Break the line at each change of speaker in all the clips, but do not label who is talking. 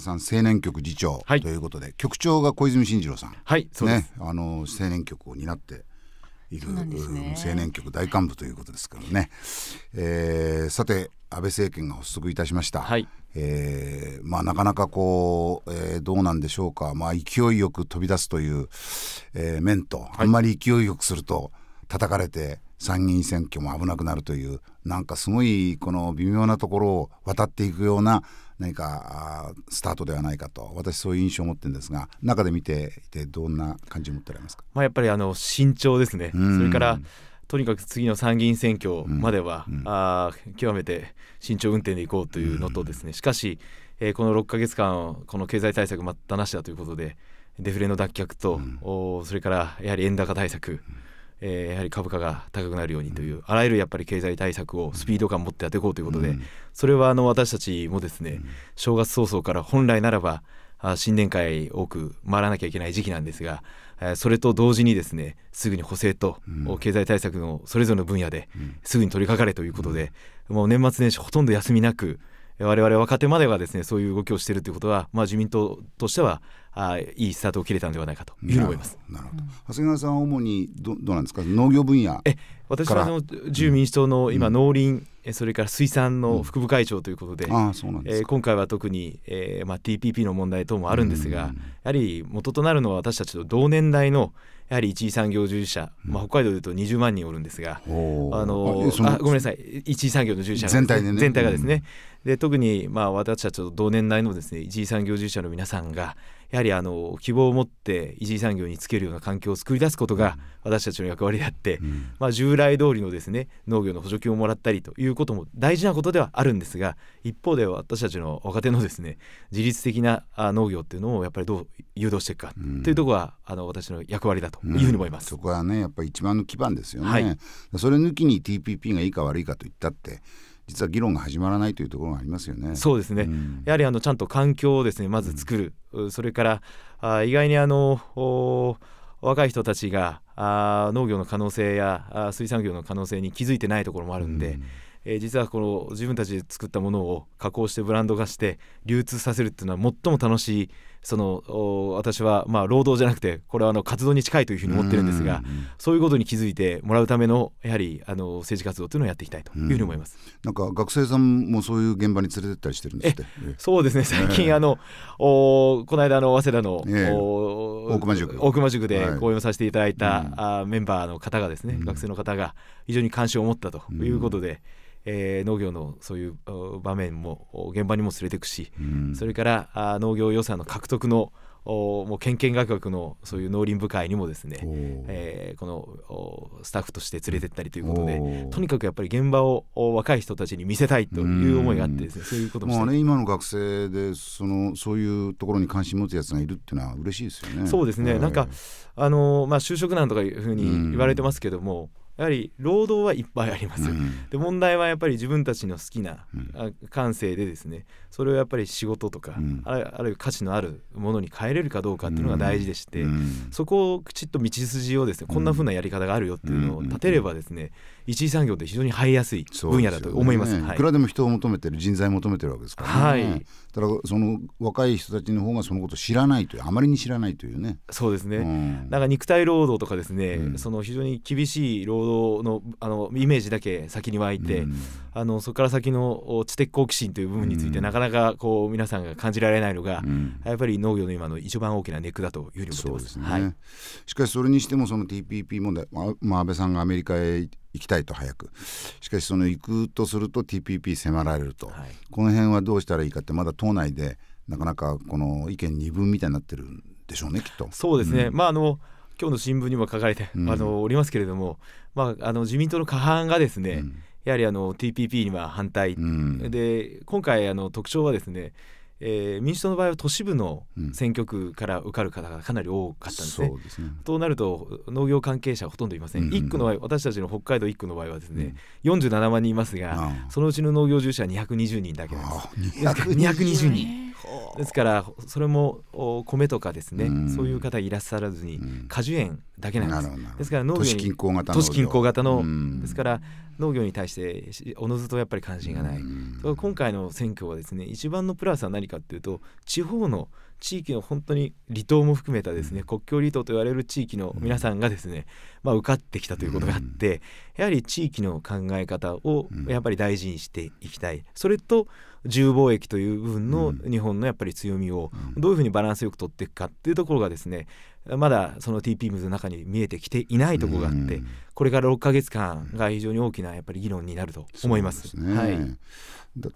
さん青年局次長ということで、はい、局長が小泉進次郎さん、はいそうね、あの青年局を担っている、ね、青年局大幹部ということですからね、えー、さて安倍政権が発足いたしました、はい、えー、まあ、なかなかこう、えー、どうなんでしょうか、まあ、勢いよく飛び出すという、えー、面と、あんまり勢いよくすると叩かれて参議院選挙も危なくなるというなんかすごいこの微妙なところを渡っていくような何かスタートではないかと私そういう印象を持ってるんですが中で見ていてどんな感じを持ってられますか、
まあ、やっぱりあの慎重ですね、それからとにかく次の参議院選挙までは、うんあ極めて慎重運転でいこうというのとですね、しかし、えー、この6か月間この経済対策待ったなしだということでデフレの脱却と、うん、それからやはり円高対策、えー、やはり株価が高くなるようにという、あらゆるやっぱり経済対策をスピード感を持ってやっていこうということで、それはあの私たちもですね、正月早々から本来ならば新年会多く回らなきゃいけない時期なんですが、それと同時にですねすぐに補正と経済対策のそれぞれの分野ですぐに取り掛かれということで、もう年末年始ほとんど休みなく我々若手まではですねそういう動きをしているということは、まあ、自民党としてはあいいスタートを切れたのではないかというふうに思いま
す。なるほど長谷川さん主にどどうなんですか農
業分野え私はあの自由民主党の今、うん、農林それから水産の副部会長ということで,、うん、えー、今回は特に、えーまあ、TPP の問題等もあるんですが、うん、やはり元となるのは私たちの同年代のやはり一次産業従事者、まあ、北海道でいうと20万人おるんですが、うん、あのあごめんなさい一次産業の従事者全体,、ね、全体がですね、で特に、まあ、私たちと同年代のですね一次産業従事者の皆さんがやはりあの希望を持って維持産業につけるような環境を作り出すことが私たちの役割であって、うん、まあ、従来通りのですね農業の補助金をもらったりということも大事なことではあるんですが一方で私たちの若手のですね自律的な農業っていうのをやっぱりどう
誘導していくかというところは、あの私の役割だというふうに思います、うん、そこはねやっぱり一番の基盤ですよね、はい、それ抜きに TPP がいいか悪いかといったって実は議論が始まらないというところがありますよね。そうですね、うん、
やはりあのちゃんと環境をですねまず作る、うん、それからあ意外にあの若い人たちがあ農業の可能性やあ水産業の可能性に気づいてないところもあるんで。うんえー、実はこの自分たちで作ったものを加工してブランド化して流通させるっていうのは最も楽しいその私はまあ労働じゃなくてこれはあの活動に近いというふうに思ってるんですがそういうことに気づいてもらうためのやはりあの政治活動というのをやっていきたいというふうに思いま
す。んなんか学生さんもそういう現場に連れてったりしてるんですって。そうですね最近、
あのおこの間の早稲田の、え大熊塾大熊塾で講演をさせていただいた、はあメンバーの方がですね、学生の方が非常に関心を持ったということで。えー、農業のそういう場面も現場にも連れていくし、うん、それからあ農業予算の獲得のおもう県県学学のそういう農林部会にもですね、えー、このスタッフとして連れてったりということでとにかくやっぱり現場を若い人たちに見せたいという思いがあってですねそういうことも、まあね、
今の学生でそのそういうところに関心持つやつがいるっていうのは嬉しいですよね。そうですね、なんか
あの、まあ、就職難とかいうふうに言われてますけどもやはり労働はいっぱいあります、うん、で問題はやっぱり自分たちの好きな、感性でですねそれをやっぱり仕事とか、うん、あるいは価値のあるものに変えれるかどうかっていうのが大事でして、そこをきちっと道筋をですねこんなふうなやり方があるよっていうのを立てればですね、一次産業って非常に入りやすい分野だと思います、ねはい、いくら
でも人を求めてる人材を求めてるわけですからね、はい、ただその若い人たちの方がそのことを知らないというあまりに知らないというねそうですね、うん、
なんか肉体労働とかですね、うん、その非常に厳しい労働のあのイメージだけ先に湧いて、うん、あのそこから先の知的好奇心という部分について、なかなかこう皆さんが感じられないのが、やっぱり農業の今の一番大
きなネックだというふうに思ってます、ね、はい、しかしそれにしてもその TPP 問題、まあ、安倍さんがアメリカへ行きたいと早くしかしその行くとすると TPP 迫られると、はい、この辺はどうしたらいいかってまだ党内でなかなかこの意見二分みたいになってるんでしょうねきっと。そうですね、うん、
まああの今日の新聞にも書かれて、うん、あのおりますけれども、まあ、あの自民党の過半がですね、うん、やはりあの TPP には反対、で今回あの特徴はですねえー、民主党の場合は都市部の選挙区から受かる方がかなり多かったんですね。うん、すねとなると農業関係者はほとんどいません。うんうん、1区の場合私たちの北海道1区の場合はですね、うん、47万人いますが、うん、そのうちの農業従事者は220人だけなんです。220人ですからそれも米とかですね、そういう方いらっしゃらずに果樹園だけなんです、ですから農業に都市近郊型のですから農業に対しておのずとやっぱり関心がない、今回の選挙はですね一番のプラスは何かっていうと地方の地域の本当に離島も含めたですね、国境離島と言われる地域の皆さんがですね、まあ、受かってきたということがあって、やはり地域の考え方をやっぱり大事にしていきたい、それと自由貿易という部分の日本のやっぱり強みをどういうふうにバランスよく取っていくかっていうところがですねまだその TPMs の中に見えてきていないところがあって、これから6か月間が非常に大きなやっぱり議論になると思います。すね、はい。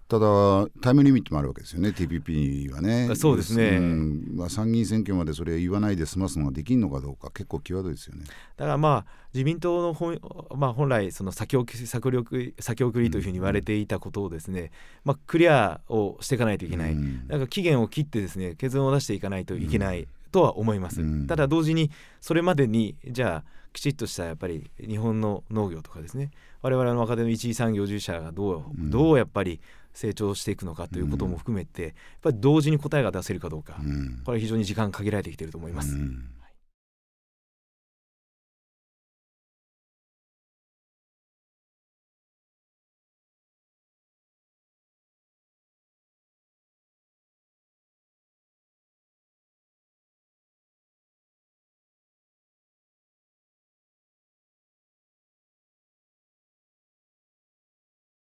ただタイムリミットもあるわけですよね、TPP はね。そうですね、まあ、参議院選挙までそれ言わないで済ますのができるのかどうか、結構際どいですよね
だからまあ、自民党の本,、まあ、本来その先送り、先送り先送りというふうに言われていたことをですね、まあ、クリアをしていかないといけない、うん、なんか期限を切ってですね結論を出していかないといけない、とは思います、うん、ただ同時にそれまでにじゃあきちっとしたやっぱり日本の農業とかですね我々の若手の一次産業従事者がどううん、どうやっぱり成長していくのかということも含めて、やっぱり同時に答えが出せるかどうか、これは非常に時間限られてきていると思います。